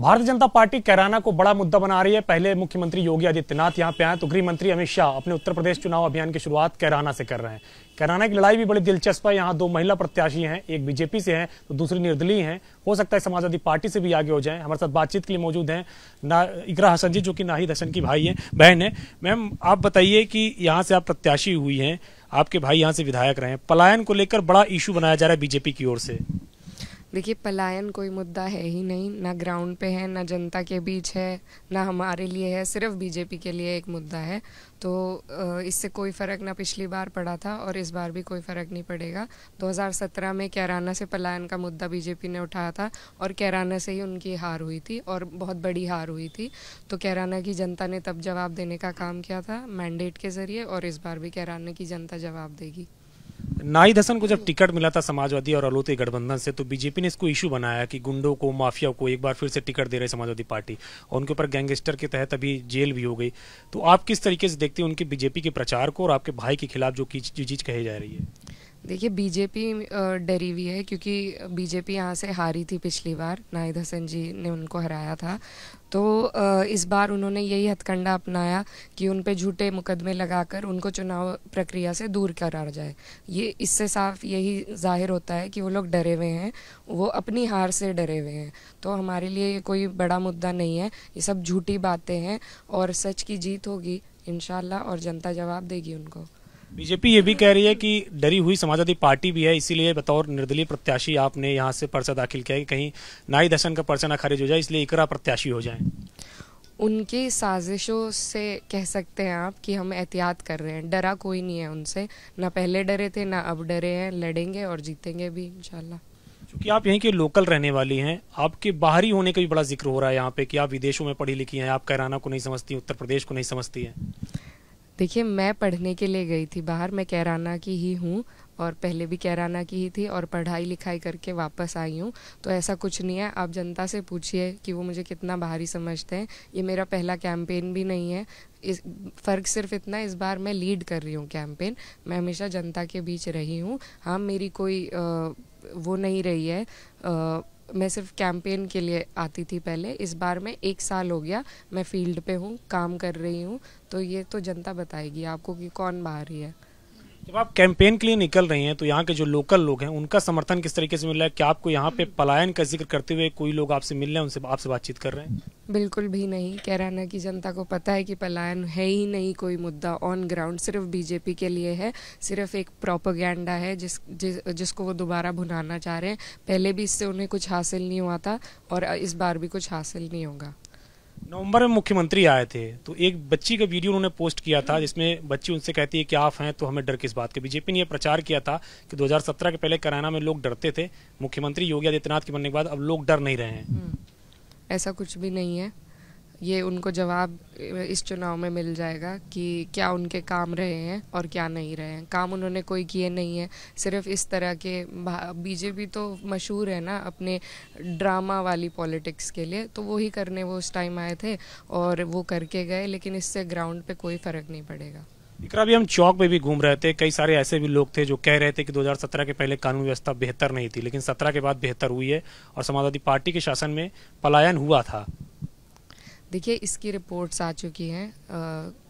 भारतीय जनता पार्टी कैराना को बड़ा मुद्दा बना रही है पहले मुख्यमंत्री योगी आदित्यनाथ यहाँ पे आए तो गृह मंत्री अमित शाह अपने उत्तर प्रदेश चुनाव अभियान की शुरुआत कैराना से कर रहे हैं कैराना की लड़ाई भी बड़ी दिलचस्प है यहाँ दो महिला प्रत्याशी हैं एक बीजेपी से हैं तो दूसरी निर्दलीय है हो सकता है समाजवादी पार्टी से भी आगे हो जाए हमारे साथ बातचीत के लिए मौजूद है ना इकरा हसन जी जो की नाहिद हसन की भाई है बहन है मैम आप बताइए कि यहाँ से आप प्रत्याशी हुई है आपके भाई यहाँ से विधायक रहे हैं पलायन को लेकर बड़ा इशू बनाया जा रहा है बीजेपी की ओर से देखिए पलायन कोई मुद्दा है ही नहीं ना ग्राउंड पे है ना जनता के बीच है ना हमारे लिए है सिर्फ बीजेपी के लिए एक मुद्दा है तो इससे कोई फ़र्क ना पिछली बार पड़ा था और इस बार भी कोई फ़र्क नहीं पड़ेगा 2017 में कैराना से पलायन का मुद्दा बीजेपी ने उठाया था और कैराना से ही उनकी हार हुई थी और बहुत बड़ी हार हुई थी तो कैराना की जनता ने तब जवाब देने का काम किया था मैंडेट के ज़रिए और इस बार भी कैराना की जनता जवाब देगी नाहिद हसन को जब टिकट मिला था समाजवादी और अलोते गठबंधन से तो बीजेपी ने इसको इशू बनाया कि गुंडों को माफिया को एक बार फिर से टिकट दे रहे समाजवादी पार्टी और उनके ऊपर गैंगस्टर के तहत अभी जेल भी हो गई तो आप किस तरीके से देखते हैं उनके बीजेपी के प्रचार को और आपके भाई के खिलाफ जो चीज कही जा रही है देखिए बीजेपी डरी हुई है क्योंकि बीजेपी यहाँ से हारी थी पिछली बार नाहिद हसन जी ने उनको हराया था तो इस बार उन्होंने यही हथकंडा अपनाया कि उन पे झूठे मुकदमे लगाकर उनको चुनाव प्रक्रिया से दूर करा जाए ये इससे साफ यही जाहिर होता है कि वो लोग डरे हुए हैं वो अपनी हार से डरे हुए हैं तो हमारे लिए ये कोई बड़ा मुद्दा नहीं है ये सब झूठी बातें हैं और सच की जीत होगी इन और जनता जवाब देगी उनको बीजेपी ये भी कह रही है कि डरी हुई समाजवादी पार्टी भी है इसीलिए बतौर निर्दलीय प्रत्याशी आपने यहाँ से पर्चा दाखिल किया कि कहीं नाई दर्शन का पर्चा ना खारिज हो जाए इसलिए इकरा प्रत्याशी हो जाए उनकी साजिशों से कह सकते हैं आप कि हम एहतियात कर रहे हैं डरा कोई नहीं है उनसे ना पहले डरे थे ना अब डरे हैं लड़ेंगे और जीतेंगे भी इनशाला क्योंकि आप यहीं के लोकल रहने वाली हैं आपके बाहरी होने का भी बड़ा जिक्र हो रहा है यहाँ पे कि आप विदेशों में पढ़ी लिखी हैं आप कैराना को नहीं समझती उत्तर प्रदेश को नहीं समझती हैं देखिए मैं पढ़ने के लिए गई थी बाहर मैं कैराना की ही हूँ और पहले भी कैराना की ही थी और पढ़ाई लिखाई करके वापस आई हूँ तो ऐसा कुछ नहीं है आप जनता से पूछिए कि वो मुझे कितना बाहरी समझते हैं ये मेरा पहला कैंपेन भी नहीं है इस फ़र्क सिर्फ इतना इस बार मैं लीड कर रही हूँ कैंपेन मैं हमेशा जनता के बीच रही हूँ हाँ मेरी कोई आ, वो नहीं रही है आ, मैं सिर्फ कैंपेन के लिए आती थी पहले इस बार मैं एक साल हो गया मैं फील्ड पे हूँ काम कर रही हूँ तो ये तो जनता बताएगी आपको कि कौन बाहर ही है जब आप कैंपेन के लिए निकल रहे हैं तो यहाँ के जो लोकल लोग हैं उनका समर्थन किस तरीके से मिल रहा है क्या आपको यहाँ पे पलायन का जिक्र करते हुए कोई लोग आपसे मिल रहे हैं उनसे आपसे बातचीत कर रहे हैं बिल्कुल भी नहीं कैराना की जनता को पता है कि पलायन है ही नहीं कोई मुद्दा ऑन ग्राउंड सिर्फ बीजेपी के लिए है सिर्फ एक प्रोपोगंडा है जिस, जिस जिसको वो दोबारा भुनाना चाह रहे हैं पहले भी इससे उन्हें कुछ हासिल नहीं हुआ था और इस बार भी कुछ हासिल नहीं होगा नवंबर में मुख्यमंत्री आए थे तो एक बच्ची का वीडियो उन्होंने पोस्ट किया था जिसमें बच्ची उनसे कहती है कि आप हैं तो हमें डर किस बात के बीजेपी ने यह प्रचार किया था कि 2017 के पहले कराना में लोग डरते थे मुख्यमंत्री योगी आदित्यनाथ के बनने के बाद अब लोग डर नहीं रहे हैं हम्म। ऐसा कुछ भी नहीं है ये उनको जवाब इस चुनाव में मिल जाएगा कि क्या उनके काम रहे हैं और क्या नहीं रहे हैं काम उन्होंने कोई किए नहीं है सिर्फ इस तरह के बीजेपी तो मशहूर है ना अपने ड्रामा वाली पॉलिटिक्स के लिए तो वो ही करने वो उस टाइम आए थे और वो करके गए लेकिन इससे ग्राउंड पे कोई फर्क नहीं पड़ेगा इकरा भी हम चौक में भी घूम रहे थे कई सारे ऐसे भी लोग थे जो कह रहे थे कि 2017 के पहले कानून व्यवस्था बेहतर नहीं थी लेकिन 17 के बाद बेहतर हुई है और समाजवादी पार्टी के शासन में पलायन हुआ था देखिए इसकी रिपोर्ट्स आ चुकी हैं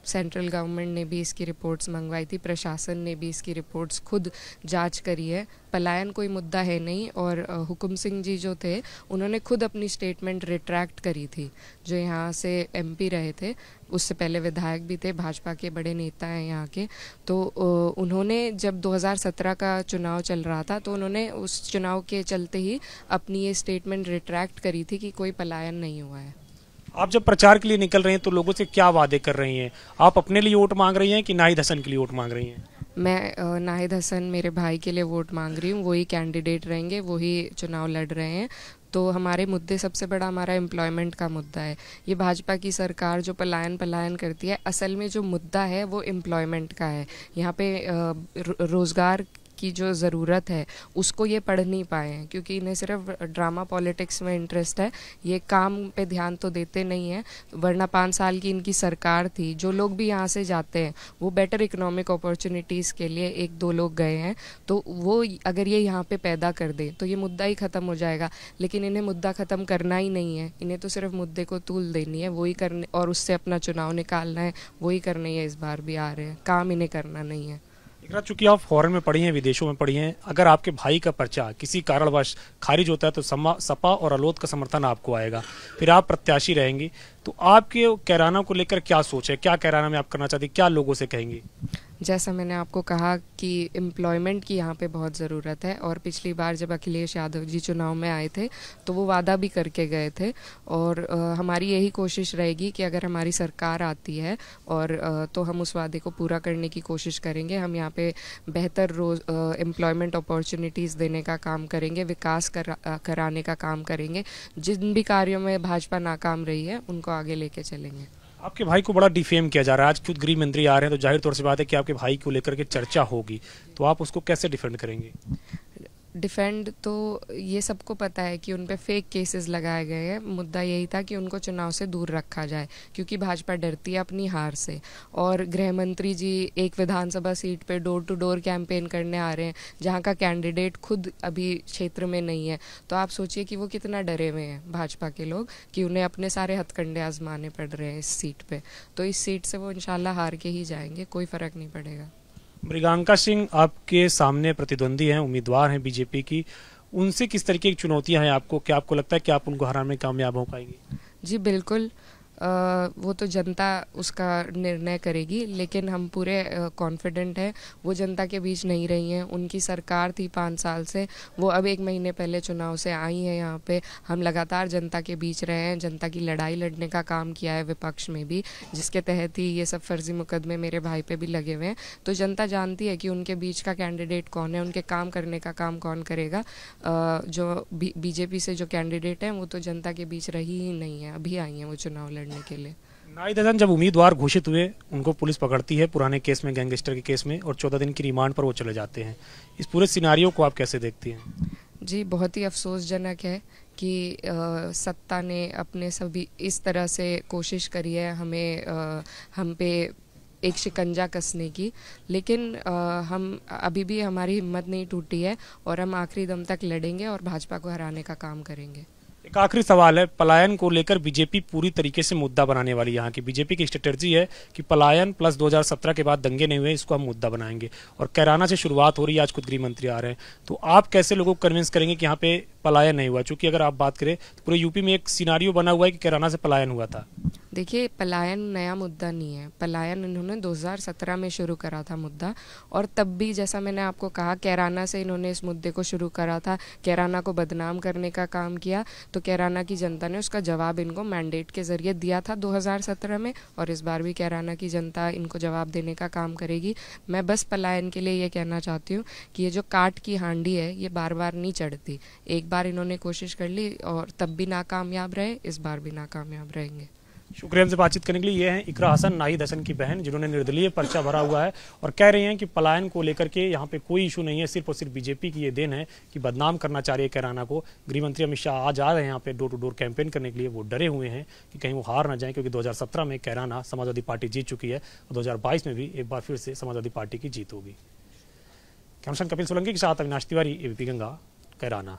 सेंट्रल गवर्नमेंट ने भी इसकी रिपोर्ट्स मंगवाई थी प्रशासन ने भी इसकी रिपोर्ट्स खुद जांच करी है पलायन कोई मुद्दा है नहीं और हुकुम सिंह जी जो थे उन्होंने खुद अपनी स्टेटमेंट रिट्रैक्ट करी थी जो यहाँ से एमपी रहे थे उससे पहले विधायक भी थे भाजपा के बड़े नेता हैं यहाँ के तो उन्होंने जब 2017 का चुनाव चल रहा था तो उन्होंने उस चुनाव के चलते ही अपनी ये स्टेटमेंट रिट्रैक्ट करी थी कि कोई पलायन नहीं हुआ है आप जब प्रचार के लिए निकल रहे हैं तो लोगों से क्या वादे कर रही हैं आप अपने लिए वोट मांग रही हैं कि नाहिद हसन के लिए वोट मांग रही हैं मैं नाहिद हसन मेरे भाई के लिए वोट मांग रही हूँ वही कैंडिडेट रहेंगे वही चुनाव लड़ रहे हैं तो हमारे मुद्दे सबसे बड़ा हमारा एम्प्लॉयमेंट का मुद्दा है ये भाजपा की सरकार जो पलायन पलायन करती है असल में जो मुद्दा है वो एम्प्लॉयमेंट का है यहाँ पे रोज़गार की जो ज़रूरत है उसको ये पढ़ नहीं पाए हैं क्योंकि इन्हें सिर्फ ड्रामा पॉलिटिक्स में इंटरेस्ट है ये काम पे ध्यान तो देते नहीं हैं वरना पाँच साल की इनकी सरकार थी जो लोग भी यहाँ से जाते हैं वो बेटर इकोनॉमिक अपॉर्चुनिटीज़ के लिए एक दो लोग गए हैं तो वो अगर ये यहाँ पर पैदा कर दे तो ये मुद्दा ही ख़त्म हो जाएगा लेकिन इन्हें मुद्दा ख़त्म करना ही नहीं है इन्हें तो सिर्फ मुद्दे को तूल देनी है वही करने और उससे अपना चुनाव निकालना है वही करने ही इस बार भी आ रहे हैं काम इन्हें करना नहीं है रहा चूंकि आप फॉरन में पढ़ी हैं विदेशों में पढ़ी हैं अगर आपके भाई का पर्चा किसी कारणवश खारिज होता है तो सपा और अलोत का समर्थन आपको आएगा फिर आप प्रत्याशी रहेंगी तो आपके कैराना को लेकर क्या सोच है क्या कैराना में आप करना चाहती क्या लोगों से कहेंगी जैसा मैंने आपको कहा कि एम्प्लॉयमेंट की यहाँ पे बहुत ज़रूरत है और पिछली बार जब अखिलेश यादव जी चुनाव में आए थे तो वो वादा भी करके गए थे और आ, हमारी यही कोशिश रहेगी कि अगर हमारी सरकार आती है और आ, तो हम उस वादे को पूरा करने की कोशिश करेंगे हम यहाँ पे बेहतर रोज एम्प्लॉयमेंट अपॉर्चुनिटीज़ देने का काम करेंगे विकास करा, कराने का काम करेंगे जिन भी कार्यों में भाजपा नाकाम रही है उनको आगे लेके चलेंगे आपके भाई को बड़ा डिफेम किया जा रहा है आज खुद गृह मंत्री आ रहे हैं तो जाहिर तौर से बात है कि आपके भाई को लेकर के चर्चा होगी तो आप उसको कैसे डिफेंड करेंगे डिफेंड तो ये सबको पता है कि उन पर फेक केसेस लगाए गए हैं मुद्दा यही था कि उनको चुनाव से दूर रखा जाए क्योंकि भाजपा डरती है अपनी हार से और गृह मंत्री जी एक विधानसभा सीट पे डोर टू डोर कैंपेन करने आ रहे हैं जहाँ का कैंडिडेट खुद अभी क्षेत्र में नहीं है तो आप सोचिए कि वो कितना डरे हुए हैं भाजपा के लोग कि उन्हें अपने सारे हथकंडे आजमाने पड़ रहे हैं इस सीट पर तो इस सीट से वो इन हार के ही जाएंगे कोई फ़र्क नहीं पड़ेगा मृगांका सिंह आपके सामने प्रतिद्वंदी हैं उम्मीदवार हैं बीजेपी की उनसे किस तरीके की चुनौतियां हैं आपको क्या आपको लगता है कि आप उनको हराने में कामयाब हो पाएंगे जी बिल्कुल वो तो जनता उसका निर्णय करेगी लेकिन हम पूरे कॉन्फिडेंट हैं वो जनता के बीच नहीं रही हैं उनकी सरकार थी पाँच साल से वो अब एक महीने पहले चुनाव से आई हैं यहाँ पे हम लगातार जनता के बीच रहे हैं जनता की लड़ाई लड़ने का काम किया है विपक्ष में भी जिसके तहत ही ये सब फर्जी मुकदमे मेरे भाई पे भी लगे हुए हैं तो जनता जानती है कि उनके बीच का कैंडिडेट कौन है उनके काम करने का काम कौन करेगा जो बीजेपी से जो कैंडिडेट हैं वो तो जनता के बीच रही ही नहीं है अभी आई हैं वो चुनाव लड़ पकड़ने के लिए नाई हसन जब उम्मीदवार घोषित हुए उनको पुलिस पकड़ती है पुराने केस में गैंगस्टर के केस में और चौदह दिन की रिमांड पर वो चले जाते हैं इस पूरे सिनारियों को आप कैसे देखती हैं जी बहुत ही अफसोसजनक है कि आ, सत्ता ने अपने सभी इस तरह से कोशिश करी है हमें आ, हम पे एक शिकंजा कसने की लेकिन आ, हम अभी भी हमारी हिम्मत नहीं टूटी है और हम आखिरी दम तक लड़ेंगे और भाजपा को हराने का काम करेंगे एक आखिरी सवाल है पलायन को लेकर बीजेपी पूरी तरीके से मुद्दा बनाने वाली यहाँ की बीजेपी की स्ट्रेटर्जी है कि पलायन प्लस 2017 के बाद दंगे नहीं हुए इसको हम मुद्दा बनाएंगे और कैराना से शुरुआत हो रही है आज खुद गृह मंत्री आ रहे हैं तो आप कैसे लोगों को कन्विंस करेंगे कि यहाँ पे पलायन नहीं हुआ चूंकि अगर आप बात करें तो पूरे यूपी में एक सीनारियो बना हुआ है कि कैराना से पलायन हुआ था देखिए पलायन नया मुद्दा नहीं है पलायन इन्होंने 2017 में शुरू करा था मुद्दा और तब भी जैसा मैंने आपको कहा कैराना से इन्होंने इस मुद्दे को शुरू करा था कैराना को बदनाम करने का काम किया तो कैराना की जनता ने उसका जवाब इनको मैंडेट के ज़रिए दिया था 2017 में और इस बार भी कैराना की जनता इनको जवाब देने का काम करेगी मैं बस पलायन के लिए ये कहना चाहती हूँ कि ये जो काट की हांडी है ये बार बार नहीं चढ़ती एक बार इन्होंने कोशिश कर ली और तब भी नाकामयाब रहे इस बार भी नाकामयाब रहेंगे शुक्रिया हमसे बातचीत करने के लिए ये हैं इकरा हसन नाहिद हसन की बहन जिन्होंने निर्दलीय पर्चा भरा हुआ है और कह रही हैं कि पलायन को लेकर के यहाँ पे कोई इशू नहीं है सिर्फ और सिर्फ बीजेपी की ये देन है कि बदनाम करना चाह रही है कैराना को गृहमंत्री अमित शाह आज आ रहे हैं यहाँ पे डोर टू डोर कैंपेन करने के लिए वो डरे हुए हैं कि कहीं वो हार ना जाए क्योंकि दो में कैराना समाजवादी पार्टी जीत चुकी है और दो में भी एक बार फिर से समाजवादी पार्टी की जीत होगी कैमशन कपिल सोलंकी के साथ अविनाश तिवारी एबीपी गंगा कैराना